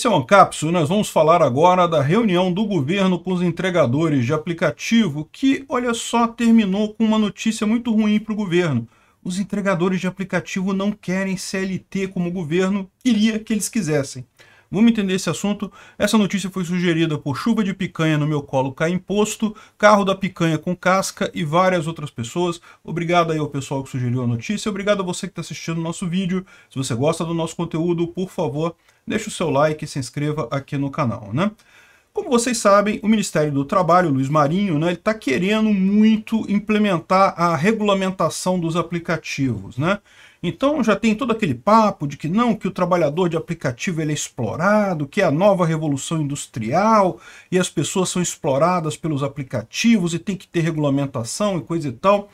Esse é o Ancapsu nós vamos falar agora da reunião do governo com os entregadores de aplicativo que, olha só, terminou com uma notícia muito ruim para o governo. Os entregadores de aplicativo não querem CLT como o governo queria que eles quisessem. Vamos entender esse assunto? Essa notícia foi sugerida por Chuva de Picanha no meu colo cai imposto, Carro da Picanha com casca e várias outras pessoas. Obrigado aí ao pessoal que sugeriu a notícia. Obrigado a você que está assistindo o nosso vídeo. Se você gosta do nosso conteúdo, por favor, deixe o seu like e se inscreva aqui no canal, né? Como vocês sabem, o Ministério do Trabalho, Luiz Marinho, né, está querendo muito implementar a regulamentação dos aplicativos, né? Então já tem todo aquele papo de que não, que o trabalhador de aplicativo ele é explorado, que é a nova revolução industrial e as pessoas são exploradas pelos aplicativos e tem que ter regulamentação e coisa e tal.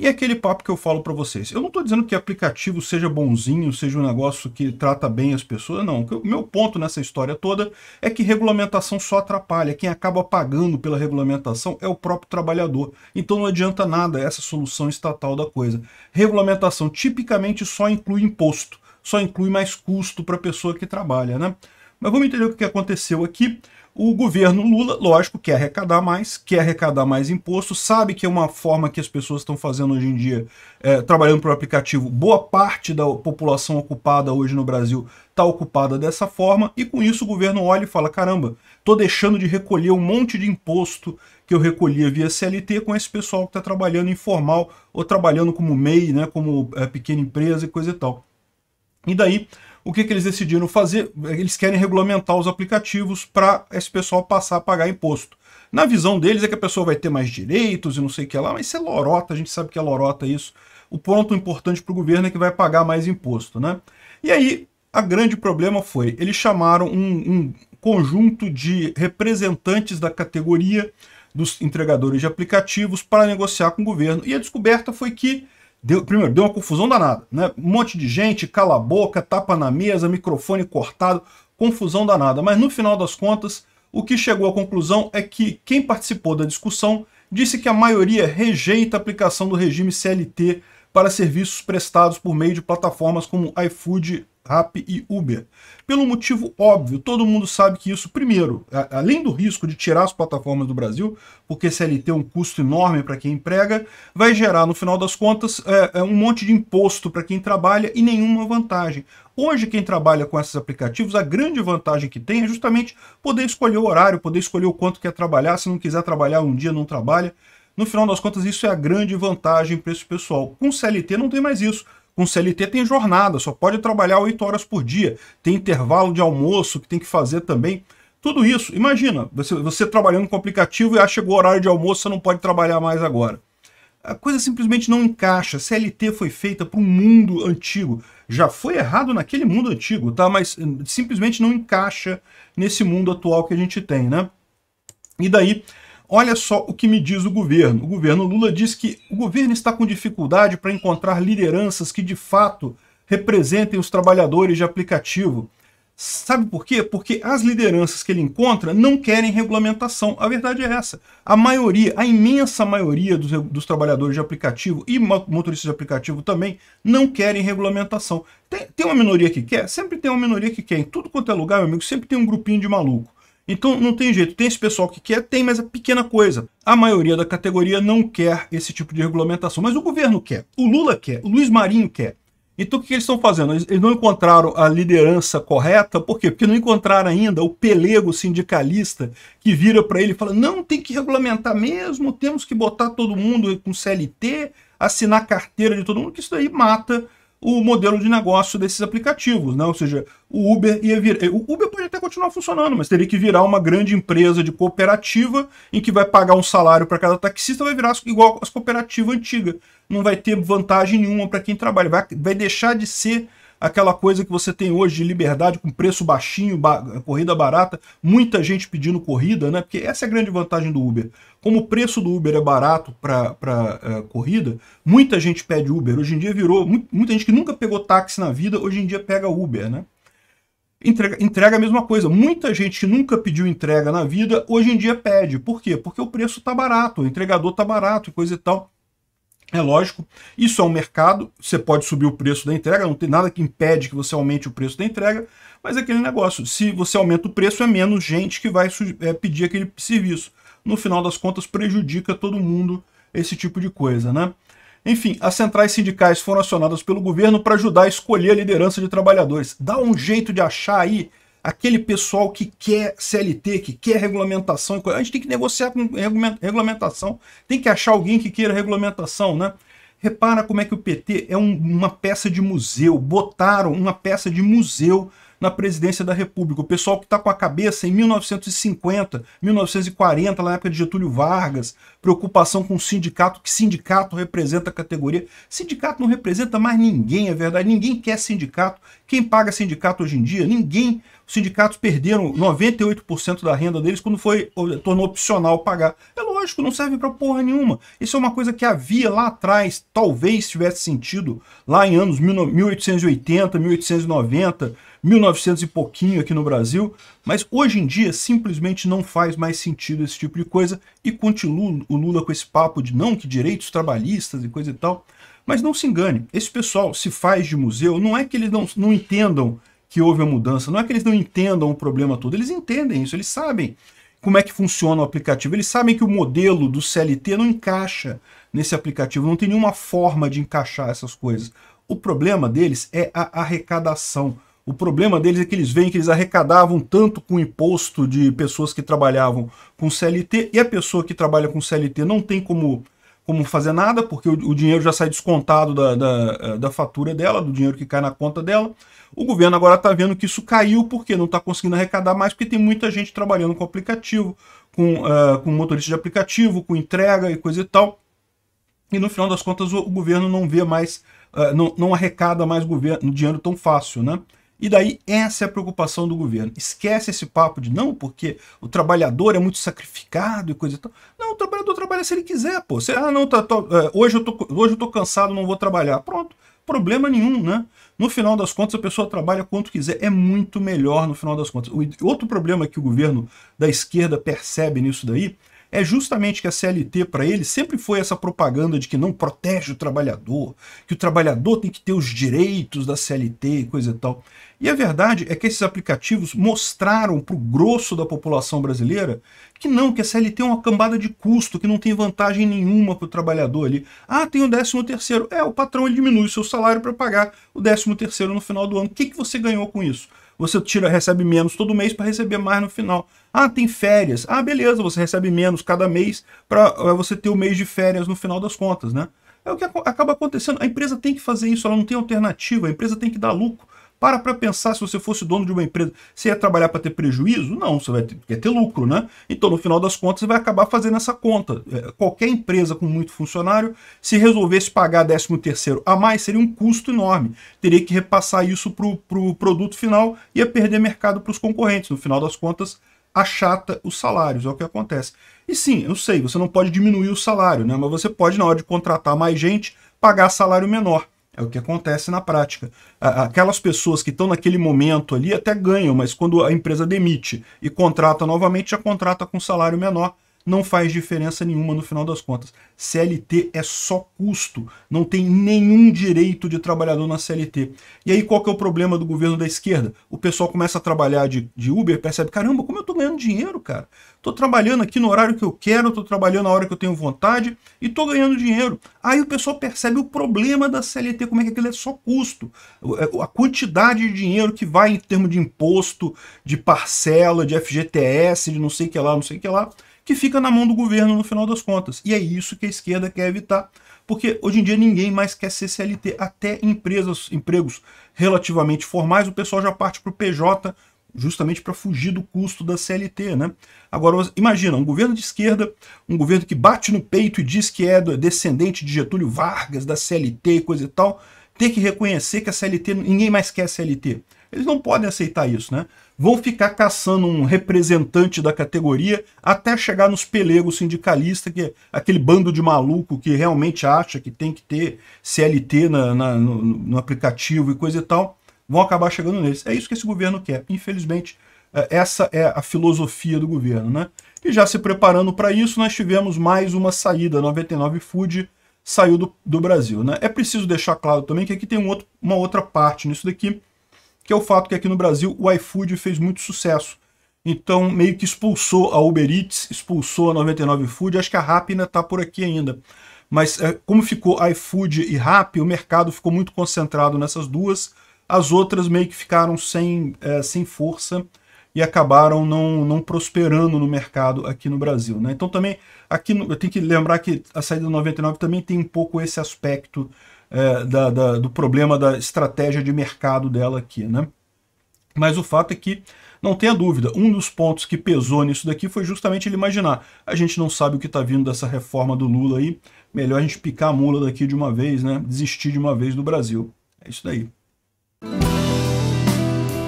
E aquele papo que eu falo para vocês. Eu não estou dizendo que aplicativo seja bonzinho, seja um negócio que trata bem as pessoas, não. O meu ponto nessa história toda é que regulamentação só atrapalha. Quem acaba pagando pela regulamentação é o próprio trabalhador. Então não adianta nada essa solução estatal da coisa. Regulamentação tipicamente só inclui imposto, só inclui mais custo para a pessoa que trabalha, né? Mas vamos entender o que aconteceu aqui. O governo Lula, lógico, quer arrecadar mais, quer arrecadar mais imposto, sabe que é uma forma que as pessoas estão fazendo hoje em dia, é, trabalhando o aplicativo. Boa parte da população ocupada hoje no Brasil está ocupada dessa forma, e com isso o governo olha e fala, caramba, estou deixando de recolher um monte de imposto que eu recolhia via CLT com esse pessoal que está trabalhando informal ou trabalhando como MEI, né, como é, pequena empresa e coisa e tal. E daí o que, que eles decidiram fazer? Eles querem regulamentar os aplicativos para esse pessoal passar a pagar imposto. Na visão deles é que a pessoa vai ter mais direitos e não sei o que lá, mas isso é lorota, a gente sabe que é lorota isso. O ponto importante para o governo é que vai pagar mais imposto, né? E aí, a grande problema foi, eles chamaram um, um conjunto de representantes da categoria dos entregadores de aplicativos para negociar com o governo. E a descoberta foi que Deu, primeiro, deu uma confusão danada, né? Um monte de gente, cala a boca, tapa na mesa, microfone cortado, confusão danada. Mas no final das contas, o que chegou à conclusão é que quem participou da discussão disse que a maioria rejeita a aplicação do regime CLT para serviços prestados por meio de plataformas como iFood, Rappi e Uber. Pelo motivo óbvio, todo mundo sabe que isso, primeiro, além do risco de tirar as plataformas do Brasil, porque CLT é um custo enorme para quem emprega, vai gerar, no final das contas, é, é um monte de imposto para quem trabalha e nenhuma vantagem. Hoje, quem trabalha com esses aplicativos, a grande vantagem que tem é justamente poder escolher o horário, poder escolher o quanto quer trabalhar, se não quiser trabalhar um dia, não trabalha. No final das contas, isso é a grande vantagem para esse pessoal. Com CLT não tem mais isso. Com CLT tem jornada, só pode trabalhar 8 horas por dia, tem intervalo de almoço que tem que fazer também. Tudo isso, imagina, você, você trabalhando com aplicativo e ah, chegou o horário de almoço, você não pode trabalhar mais agora. A coisa simplesmente não encaixa. CLT foi feita para um mundo antigo. Já foi errado naquele mundo antigo, tá? Mas hum, simplesmente não encaixa nesse mundo atual que a gente tem, né? E daí, Olha só o que me diz o governo. O governo Lula diz que o governo está com dificuldade para encontrar lideranças que de fato representem os trabalhadores de aplicativo. Sabe por quê? Porque as lideranças que ele encontra não querem regulamentação. A verdade é essa. A maioria, a imensa maioria dos, dos trabalhadores de aplicativo e motoristas de aplicativo também não querem regulamentação. Tem, tem uma minoria que quer? Sempre tem uma minoria que quer. Em tudo quanto é lugar, meu amigo, sempre tem um grupinho de maluco. Então não tem jeito, tem esse pessoal que quer, tem, mas é pequena coisa. A maioria da categoria não quer esse tipo de regulamentação, mas o governo quer, o Lula quer, o Luiz Marinho quer. Então o que eles estão fazendo? Eles, não encontraram a liderança correta, por quê? Porque não encontraram ainda o pelego sindicalista que vira para ele e fala: não, tem que regulamentar mesmo, temos que botar todo mundo com CLT, assinar carteira de todo mundo, que isso daí mata o modelo de negócio desses aplicativos, né? Ou seja, o Uber ia virar. Eh, o Uber pode até continuar funcionando, mas teria que virar uma grande empresa de cooperativa em que vai pagar um salário para cada taxista, vai virar igual as cooperativas antigas. Não vai ter vantagem nenhuma para quem trabalha. Vai, vai deixar de ser aquela coisa que você tem hoje de liberdade com preço baixinho, ba corrida barata, muita gente pedindo corrida, né? Porque essa é a grande vantagem do Uber. Como o preço do Uber é barato para é, eh, corrida, muita gente pede Uber. Hoje em dia virou, muita gente que nunca pegou táxi na vida, hoje em dia pega Uber, né? Entrega, entrega a mesma coisa. Muita gente que nunca pediu entrega na vida, hoje em dia pede. Por quê? Porque o preço tá barato, o entregador tá barato e coisa e tal. É lógico, isso é um mercado, você pode subir o preço da entrega, não tem nada que impede que você aumente o preço da entrega, mas é aquele negócio, se você aumenta o preço, é menos gente que vai é, pedir aquele serviço. No final das contas, prejudica todo mundo esse tipo de coisa, né? Enfim, as centrais sindicais foram acionadas pelo governo para ajudar a escolher a liderança de trabalhadores. Dá um jeito de achar aí aquele pessoal que quer CLT, que quer regulamentação. A gente tem que negociar com regulamentação, tem que achar alguém que queira regulamentação, né? Repara como é que o PT é um, uma peça de museu, botaram uma peça de museu na presidência da República. O pessoal que está com a cabeça em 1950, 1940, na época de Getúlio Vargas, preocupação com o sindicato, que sindicato representa a categoria. Sindicato não representa mais ninguém, é verdade. Ninguém quer sindicato. Quem paga sindicato hoje em dia? Ninguém. Os sindicatos perderam 98% da renda deles quando foi tornou opcional pagar. É lógico, não serve para porra nenhuma. Isso é uma coisa que havia lá atrás, talvez tivesse sentido lá em anos 1880, 1890, 1900 e pouquinho aqui no Brasil, mas hoje em dia simplesmente não faz mais sentido esse tipo de coisa e continua o Lula com esse papo de não que direitos trabalhistas e coisa e tal. Mas não se engane, esse pessoal se faz de museu, não é que eles não, não entendam que houve a mudança, não é que eles não entendam o problema todo, eles entendem isso, eles sabem como é que funciona o aplicativo, eles sabem que o modelo do CLT não encaixa nesse aplicativo, não tem nenhuma forma de encaixar essas coisas. O problema deles é a arrecadação. O problema deles é que eles veem que eles arrecadavam tanto com imposto de pessoas que trabalhavam com CLT e a pessoa que trabalha com CLT não tem como como fazer nada, porque o, o dinheiro já sai descontado da, da, da, fatura dela, do dinheiro que cai na conta dela. O governo agora está vendo que isso caiu porque não está conseguindo arrecadar mais, porque tem muita gente trabalhando com aplicativo, com, uh, com motorista de aplicativo, com entrega e coisa e tal. E no final das contas o, o governo não vê mais, uh, não, não arrecada mais governo, dinheiro tão fácil, né? E daí essa é a preocupação do governo. Esquece esse papo de não, porque o trabalhador é muito sacrificado e coisa e tal. Não, o trabalhador trabalha se ele quiser, pô. Você, ah, não, tá, tá é, hoje, eu tô, hoje eu tô cansado, não vou trabalhar. Pronto, problema nenhum, né? No final das contas, a pessoa trabalha quanto quiser. É muito melhor no final das contas. O, outro problema que o governo da esquerda percebe nisso daí é justamente que a CLT para ele sempre foi essa propaganda de que não protege o trabalhador, que o trabalhador tem que ter os direitos da CLT e coisa e tal. E a verdade é que esses aplicativos mostraram para o grosso da população brasileira que não, que a CLT é uma cambada de custo, que não tem vantagem nenhuma para o trabalhador ali. Ah, tem o 13 terceiro. É, o patrão ele diminui o seu salário para pagar o 13 terceiro no final do ano. O que, que você ganhou com isso? você tira, recebe menos todo mês para receber mais no final. Ah, tem férias. Ah, beleza, você recebe menos cada mês para eh, você ter o mês de férias no final das contas, né? É o que acaba acontecendo. A empresa tem que fazer isso, ela não tem alternativa, a empresa tem que dar lucro. Para para pensar se você fosse dono de uma empresa, você ia trabalhar para ter prejuízo? Não, você vai ter, quer é ter lucro, né? Então, no final das contas, você vai acabar fazendo essa conta. É, qualquer empresa com muito funcionário, se resolvesse pagar 13 terceiro a mais, seria um custo enorme. Teria que repassar isso para o pro produto final, ia perder mercado para os concorrentes. No final das contas, achata os salários, é o que acontece. E sim, eu sei, você não pode diminuir o salário, né? Mas você pode, na hora de contratar mais gente, pagar salário menor. É o que acontece na prática. Aquelas pessoas que estão naquele momento ali até ganham, mas quando a empresa demite e contrata novamente, já contrata com salário menor, não faz diferença nenhuma no final das contas. CLT é só custo, não tem nenhum direito de trabalhador na CLT. E aí qual que é o problema do governo da esquerda? O pessoal começa a trabalhar de, de Uber, percebe, caramba, como eu tô ganhando dinheiro, cara? Tô trabalhando aqui no horário que eu quero, tô trabalhando na hora que eu tenho vontade e tô ganhando dinheiro. Aí o pessoal percebe o problema da CLT, como é que aquilo é só custo. É, a quantidade de dinheiro que vai em termos de imposto, de parcela, de FGTS, de não sei o que lá, não sei o que lá, que fica na mão do governo no final das contas. E é isso que a esquerda quer evitar, porque hoje em dia ninguém mais quer ser CLT, até empresas, empregos relativamente formais, o pessoal já parte para o PJ justamente para fugir do custo da CLT, né? Agora, imagina, um governo de esquerda, um governo que bate no peito e diz que é descendente de Getúlio Vargas, da CLT e coisa e tal, ter que reconhecer que a CLT, ninguém mais quer a CLT. Eles não podem aceitar isso, né? Vão ficar caçando um representante da categoria até chegar nos pelegos sindicalistas, que é aquele bando de maluco que realmente acha que tem que ter CLT na, na no, no aplicativo e coisa e tal, vão acabar chegando neles. É isso que esse governo quer. Infelizmente, é, essa é a filosofia do governo, né? E já se preparando para isso, nós tivemos mais uma saída. 99 Food saiu do, do Brasil, né? É preciso deixar claro também que aqui tem um outro, uma outra parte nisso daqui, que é o fato que aqui no Brasil o iFood fez muito sucesso. Então meio que expulsou a Uber Eats, expulsou a 99 Food, acho que a Rappi está por aqui ainda. Mas é, como ficou iFood e Rappi, o mercado ficou muito concentrado nessas duas, as outras meio que ficaram sem, é, sem força e acabaram não, não prosperando no mercado aqui no Brasil. Né? Então também, aqui no, eu tenho que lembrar que a saída do 99 também tem um pouco esse aspecto é, da, da, do problema da estratégia de mercado dela aqui. Né? Mas o fato é que, não tenha dúvida, um dos pontos que pesou nisso daqui foi justamente ele imaginar. A gente não sabe o que está vindo dessa reforma do Lula aí, melhor a gente picar a mula daqui de uma vez, né? desistir de uma vez do Brasil. É isso daí.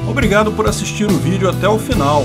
Obrigado por assistir o vídeo até o final.